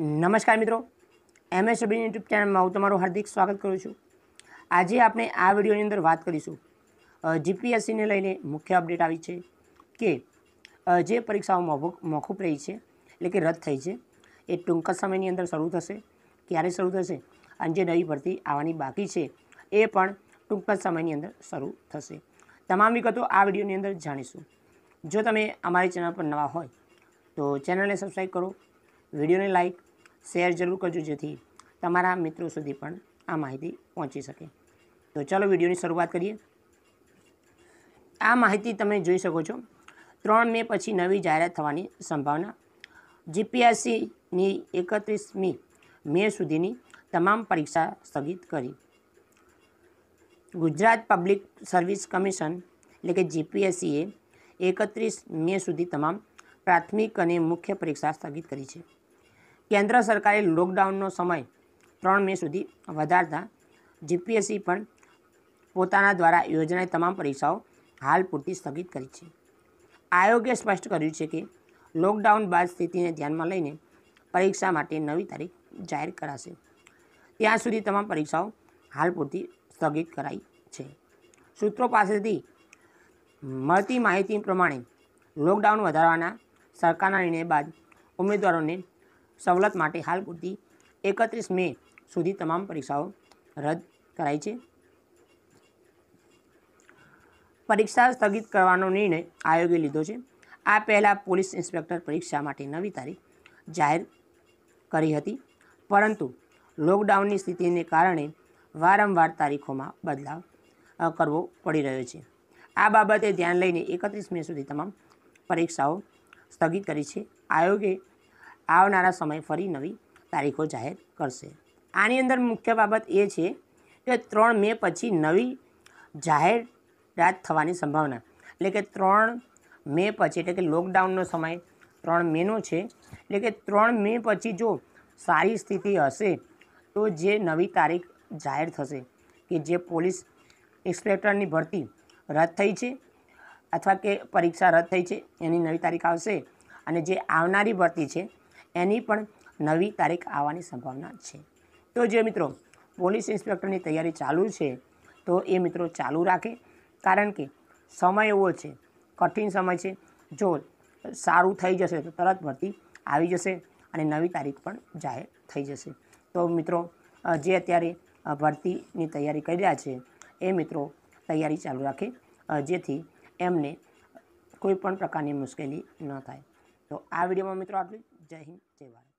નમસ્કાર મિત્રો MS W YouTube ચેનલમાં હું તમારું હાર્દિક સ્વાગત કરું છું આજે આપણે આ વિડીયોની અંદર વાત કરીશું જીપીએસસીને લઈને મુખ્ય અપડેટ આવી છે કે જે પરીક્ષાઓ મોખુપ રહી છે એટલે કે રદ થઈ છે એ ટૂંક સમયની અંદર શરૂ થશે ક્યારે શરૂ થશે અને જે નવી ભરતી આવવાની બાકી છે એ પણ ટૂંક સમયની અંદર શરૂ થશે તમામ વિગતો આ વિડીયોની અંદર જાણીશું જો તમે અમારી ચેનલ પર નવા હોય તો ચેનલને સબસ્ક્રાઈબ કરો વિડીયોને લાઇક શેર જરૂર કરજો જેથી તમારા મિત્રો સુધી પણ આ માહિતી પહોંચી શકે તો ચાલો વિડીયોની શરૂઆત કરીએ આ માહિતી તમે જોઈ શકો છો ત્રણ મે પછી નવી જાહેરાત થવાની સંભાવના જીપીએસસીની એકત્રીસમી મે સુધીની તમામ પરીક્ષા સ્થગિત કરી ગુજરાત પબ્લિક સર્વિસ કમિશન એટલે કે જીપીએસસીએ એકત્રીસ મે સુધી તમામ પ્રાથમિક અને મુખ્ય પરીક્ષા સ્થગિત કરી છે કેન્દ્ર સરકારે લોકડાઉનનો સમય ત્રણ મે સુધી વધારતા જીપીએસસી પણ પોતાના દ્વારા યોજાનારી તમામ પરીક્ષાઓ હાલ પૂરતી સ્થગિત કરી છે આયોગે સ્પષ્ટ કર્યું છે કે લોકડાઉન બાદ સ્થિતિને ધ્યાનમાં લઈને પરીક્ષા માટે નવી તારીખ જાહેર કરાશે ત્યાં સુધી તમામ પરીક્ષાઓ હાલ પૂરતી સ્થગિત કરાઈ છે સૂત્રો પાસેથી મળતી માહિતી પ્રમાણે લોકડાઉન વધારવાના સરકારના નિર્ણય બાદ ઉમેદવારોને સવલત માટે હાલ પૂરતી એકત્રીસ મે સુધી તમામ પરીક્ષાઓ રદ કરાઈ છે પરીક્ષા સ્થગિત કરવાનો નિર્ણય આયોગે લીધો છે આ પહેલાં પોલીસ ઇન્સ્પેક્ટર પરીક્ષા માટે નવી તારીખ જાહેર કરી હતી પરંતુ લોકડાઉનની સ્થિતિને કારણે વારંવાર તારીખોમાં બદલાવ કરવો પડી રહ્યો છે આ બાબતે ધ્યાન લઈને એકત્રીસ મે સુધી તમામ પરીક્ષાઓ સ્થગિત કરી છે આયોગે આવનારા સમય ફરી નવી તારીખો જાહેર કરશે આની અંદર મુખ્ય બાબત એ છે કે ત્રણ મે પછી નવી જાહેરાત થવાની સંભાવના એટલે કે ત્રણ મે પછી એટલે કે લોકડાઉનનો સમય ત્રણ મેનો છે એટલે કે ત્રણ મે પછી જો સારી સ્થિતિ હશે તો જે નવી તારીખ જાહેર થશે કે જે પોલીસ ઇન્સ્પેક્ટરની ભરતી રદ થઈ છે અથવા કે પરીક્ષા રદ થઈ છે એની નવી તારીખ આવશે અને જે આવનારી ભરતી છે એની પણ નવી તારીખ આવવાની સંભાવના છે તો જે મિત્રો પોલીસ ઇન્સ્પેક્ટરની તૈયારી ચાલુ છે તો એ મિત્રો ચાલુ રાખે કારણ કે સમય એવો છે કઠિન સમય છે જો સારું થઈ જશે તો તરત ભરતી આવી જશે અને નવી તારીખ પણ જાહેર થઈ જશે તો મિત્રો જે અત્યારે ભરતીની તૈયારી કરી રહ્યા છે એ મિત્રો તૈયારી ચાલુ રાખે જેથી એમને કોઈ પણ પ્રકારની મુશ્કેલી ન થાય તો આ વિડીયોમાં મિત્રો આટલું જય હિન્દ જય ભારત